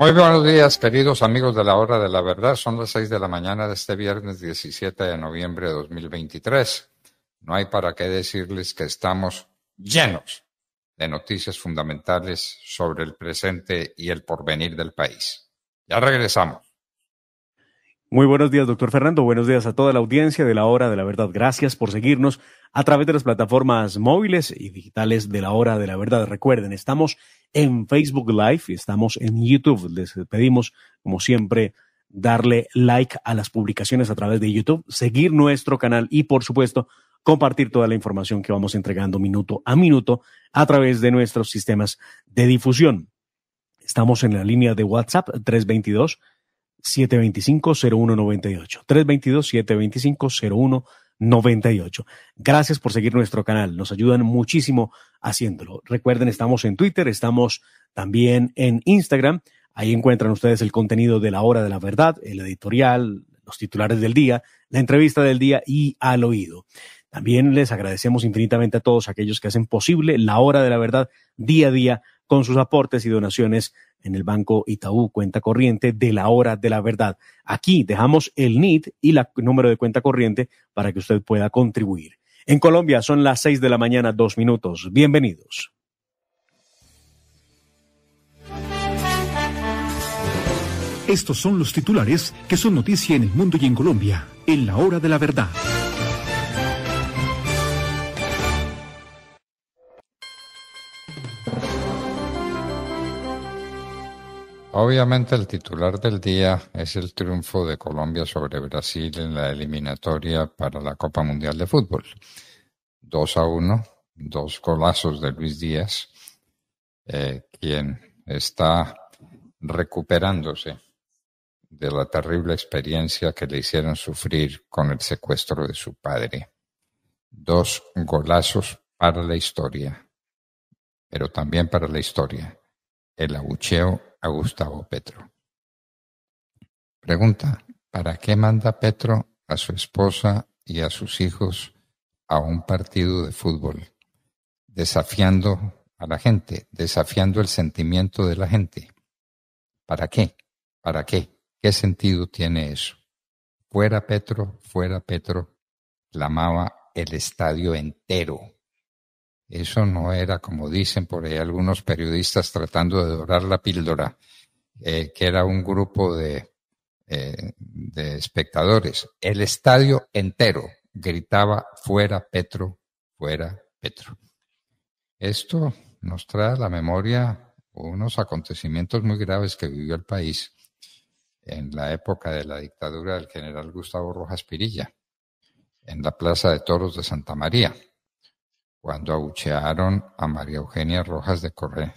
Muy buenos días, queridos amigos de la Hora de la Verdad. Son las seis de la mañana de este viernes 17 de noviembre de 2023. No hay para qué decirles que estamos llenos de noticias fundamentales sobre el presente y el porvenir del país. Ya regresamos. Muy buenos días, doctor Fernando. Buenos días a toda la audiencia de la Hora de la Verdad. Gracias por seguirnos a través de las plataformas móviles y digitales de la Hora de la Verdad. Recuerden, estamos en Facebook Live y estamos en YouTube. Les pedimos, como siempre, darle like a las publicaciones a través de YouTube, seguir nuestro canal y, por supuesto, compartir toda la información que vamos entregando minuto a minuto a través de nuestros sistemas de difusión. Estamos en la línea de WhatsApp 322. 322-725-0198. 322-725-0198. Gracias por seguir nuestro canal. Nos ayudan muchísimo haciéndolo. Recuerden, estamos en Twitter, estamos también en Instagram. Ahí encuentran ustedes el contenido de la hora de la verdad, el editorial, los titulares del día, la entrevista del día y al oído. También les agradecemos infinitamente a todos aquellos que hacen posible la hora de la verdad día a día con sus aportes y donaciones en el Banco Itaú, cuenta corriente de la hora de la verdad. Aquí dejamos el NIT y el número de cuenta corriente para que usted pueda contribuir. En Colombia son las 6 de la mañana, dos minutos. Bienvenidos. Estos son los titulares que son noticia en el mundo y en Colombia, en la hora de la verdad. Obviamente el titular del día es el triunfo de Colombia sobre Brasil en la eliminatoria para la Copa Mundial de Fútbol. 2 a 1, dos golazos de Luis Díaz, eh, quien está recuperándose de la terrible experiencia que le hicieron sufrir con el secuestro de su padre. Dos golazos para la historia, pero también para la historia. El abucheo a Gustavo Petro. Pregunta, ¿para qué manda Petro a su esposa y a sus hijos a un partido de fútbol? Desafiando a la gente, desafiando el sentimiento de la gente. ¿Para qué? ¿Para qué? ¿Qué sentido tiene eso? Fuera Petro, fuera Petro, clamaba el estadio entero eso no era, como dicen por ahí algunos periodistas tratando de dorar la píldora, eh, que era un grupo de, eh, de espectadores. El estadio entero gritaba, fuera Petro, fuera Petro. Esto nos trae a la memoria unos acontecimientos muy graves que vivió el país en la época de la dictadura del general Gustavo Rojas Pirilla, en la Plaza de Toros de Santa María cuando abuchearon a María Eugenia Rojas de Correa,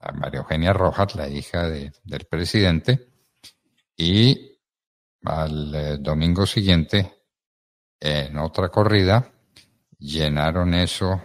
a María Eugenia Rojas, la hija del presidente, y al eh, domingo siguiente, en otra corrida, llenaron eso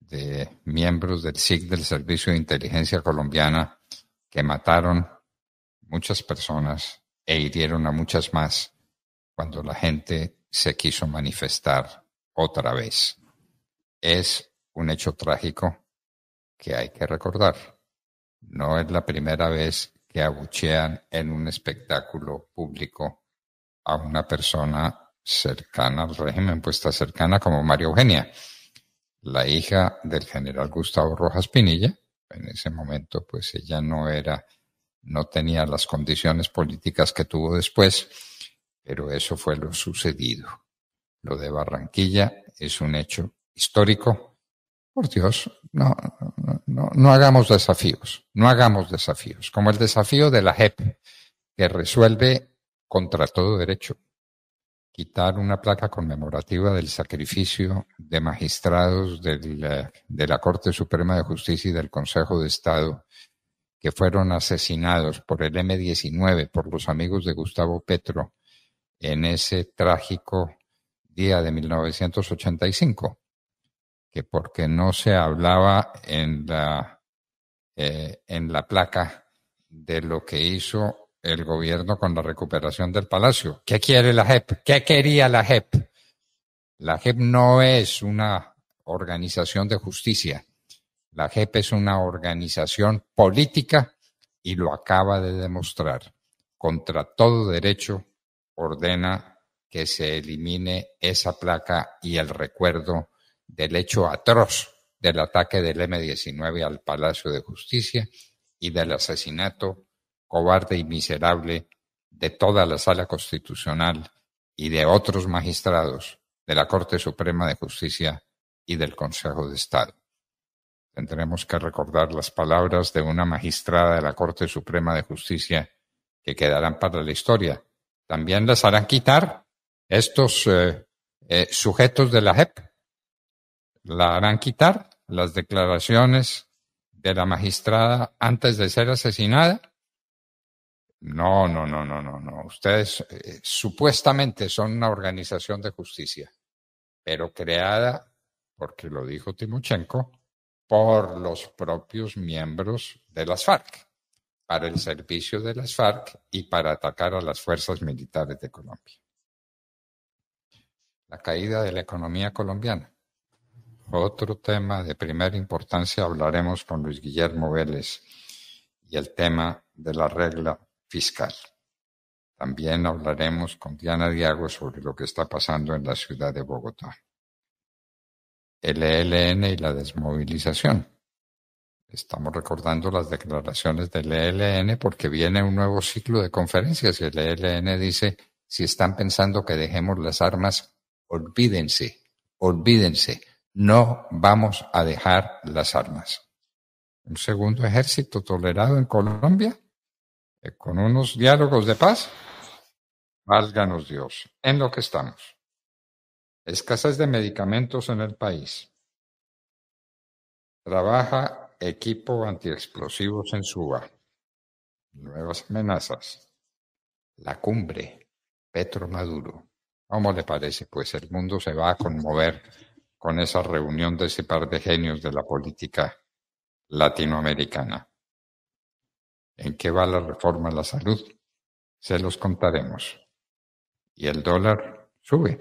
de miembros del SIC del Servicio de Inteligencia Colombiana que mataron muchas personas e hirieron a muchas más cuando la gente se quiso manifestar otra vez es un hecho trágico que hay que recordar. No es la primera vez que abuchean en un espectáculo público a una persona cercana al régimen, pues cercana como María Eugenia, la hija del general Gustavo Rojas Pinilla. En ese momento, pues ella no era, no tenía las condiciones políticas que tuvo después, pero eso fue lo sucedido. Lo de Barranquilla es un hecho histórico. Por Dios, no, no, hagamos desafíos, no hagamos desafíos, como el desafío de la JEP, que resuelve contra todo derecho quitar una placa conmemorativa del sacrificio de magistrados de la Corte Suprema de Justicia y del Consejo de Estado que fueron asesinados por el M-19, por los amigos de Gustavo Petro, en ese trágico día de 1985 que porque no se hablaba en la, eh, en la placa de lo que hizo el gobierno con la recuperación del palacio. ¿Qué quiere la JEP? ¿Qué quería la JEP? La JEP no es una organización de justicia. La JEP es una organización política y lo acaba de demostrar. Contra todo derecho ordena que se elimine esa placa y el recuerdo del hecho atroz del ataque del M-19 al Palacio de Justicia y del asesinato cobarde y miserable de toda la sala constitucional y de otros magistrados de la Corte Suprema de Justicia y del Consejo de Estado. Tendremos que recordar las palabras de una magistrada de la Corte Suprema de Justicia que quedarán para la historia. También las harán quitar estos eh, eh, sujetos de la JEP la harán quitar las declaraciones de la magistrada antes de ser asesinada. No, no, no, no, no, no. Ustedes eh, supuestamente son una organización de justicia, pero creada, porque lo dijo Timochenko, por los propios miembros de las FARC, para el servicio de las FARC y para atacar a las fuerzas militares de Colombia. La caída de la economía colombiana otro tema de primera importancia hablaremos con Luis Guillermo Vélez y el tema de la regla fiscal. También hablaremos con Diana Diago sobre lo que está pasando en la ciudad de Bogotá. El ELN y la desmovilización. Estamos recordando las declaraciones del ELN porque viene un nuevo ciclo de conferencias y el ELN dice, si están pensando que dejemos las armas, olvídense, olvídense no vamos a dejar las armas. Un segundo ejército tolerado en Colombia eh, con unos diálogos de paz. Válganos Dios, en lo que estamos. Escasez de medicamentos en el país. Trabaja equipo antiexplosivos en Suba. Nuevas amenazas. La cumbre. Petro Maduro. ¿Cómo le parece? Pues el mundo se va a conmover con esa reunión de ese par de genios de la política latinoamericana. ¿En qué va la reforma a la salud? Se los contaremos. Y el dólar sube.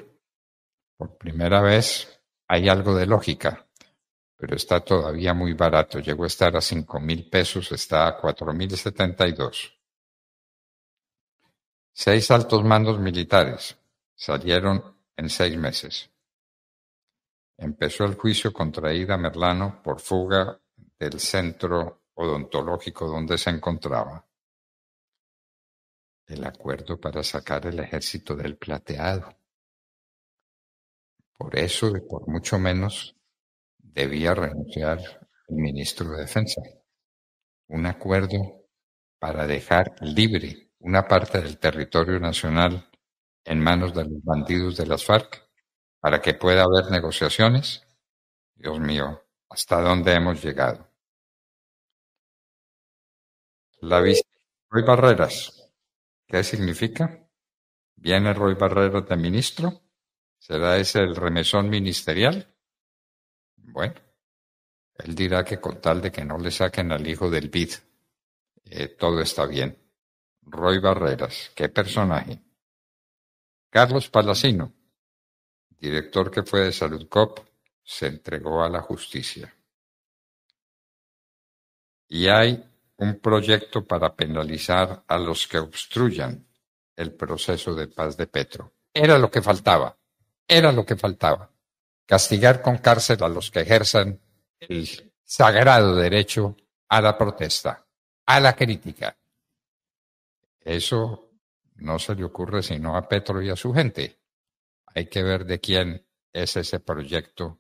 Por primera vez hay algo de lógica, pero está todavía muy barato. Llegó a estar a cinco mil pesos, está a 4.072. Seis altos mandos militares salieron en seis meses empezó el juicio contra Ida Merlano por fuga del centro odontológico donde se encontraba. El acuerdo para sacar el ejército del plateado. Por eso y por mucho menos debía renunciar el ministro de Defensa. Un acuerdo para dejar libre una parte del territorio nacional en manos de los bandidos de las FARC para que pueda haber negociaciones? Dios mío, ¿hasta dónde hemos llegado? La Roy Barreras, ¿qué significa? ¿Viene Roy Barreras de ministro? ¿Será ese el remesón ministerial? Bueno, él dirá que con tal de que no le saquen al hijo del BID, eh, todo está bien. Roy Barreras, qué personaje. Carlos Palacino, director que fue de Salud Cop, se entregó a la justicia. Y hay un proyecto para penalizar a los que obstruyan el proceso de paz de Petro. Era lo que faltaba, era lo que faltaba. Castigar con cárcel a los que ejerzan el sagrado derecho a la protesta, a la crítica. Eso no se le ocurre sino a Petro y a su gente hay que ver de quién es ese proyecto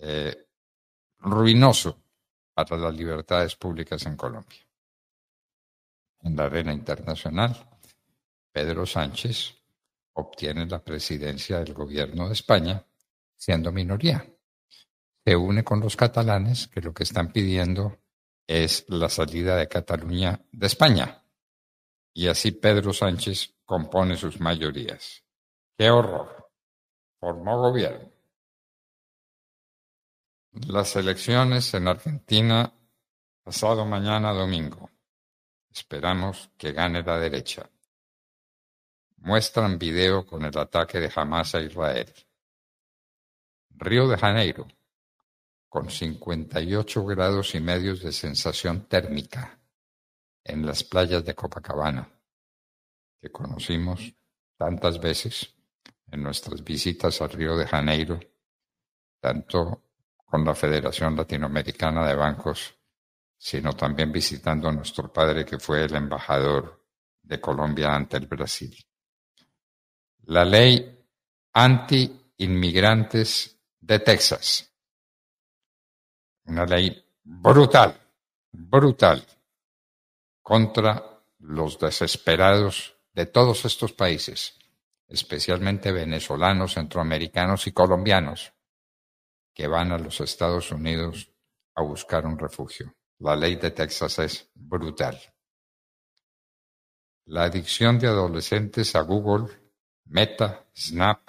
eh, ruinoso para las libertades públicas en Colombia. En la arena internacional, Pedro Sánchez obtiene la presidencia del gobierno de España siendo minoría. Se une con los catalanes que lo que están pidiendo es la salida de Cataluña de España. Y así Pedro Sánchez compone sus mayorías. ¡Qué horror! formó gobierno. Las elecciones en Argentina pasado mañana domingo. Esperamos que gane la derecha. Muestran video con el ataque de Hamas a Israel. Río de Janeiro, con 58 grados y medios de sensación térmica en las playas de Copacabana, que conocimos tantas veces en nuestras visitas al Río de Janeiro, tanto con la Federación Latinoamericana de Bancos, sino también visitando a nuestro padre que fue el embajador de Colombia ante el Brasil. La ley anti-inmigrantes de Texas. Una ley brutal, brutal, contra los desesperados de todos estos países especialmente venezolanos, centroamericanos y colombianos, que van a los Estados Unidos a buscar un refugio. La ley de Texas es brutal. La adicción de adolescentes a Google, Meta, Snap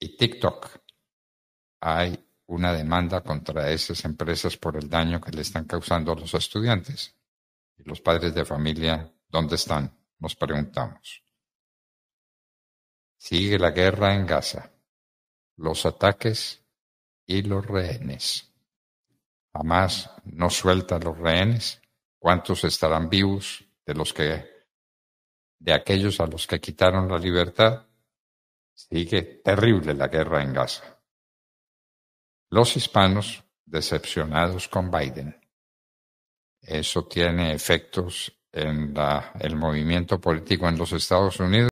y TikTok. Hay una demanda contra esas empresas por el daño que le están causando a los estudiantes. ¿Y los padres de familia dónde están? Nos preguntamos. Sigue la guerra en Gaza, los ataques y los rehenes. Jamás no suelta los rehenes. ¿Cuántos estarán vivos de los que de aquellos a los que quitaron la libertad? Sigue terrible la guerra en Gaza. Los hispanos decepcionados con Biden. Eso tiene efectos en el movimiento político en los Estados Unidos.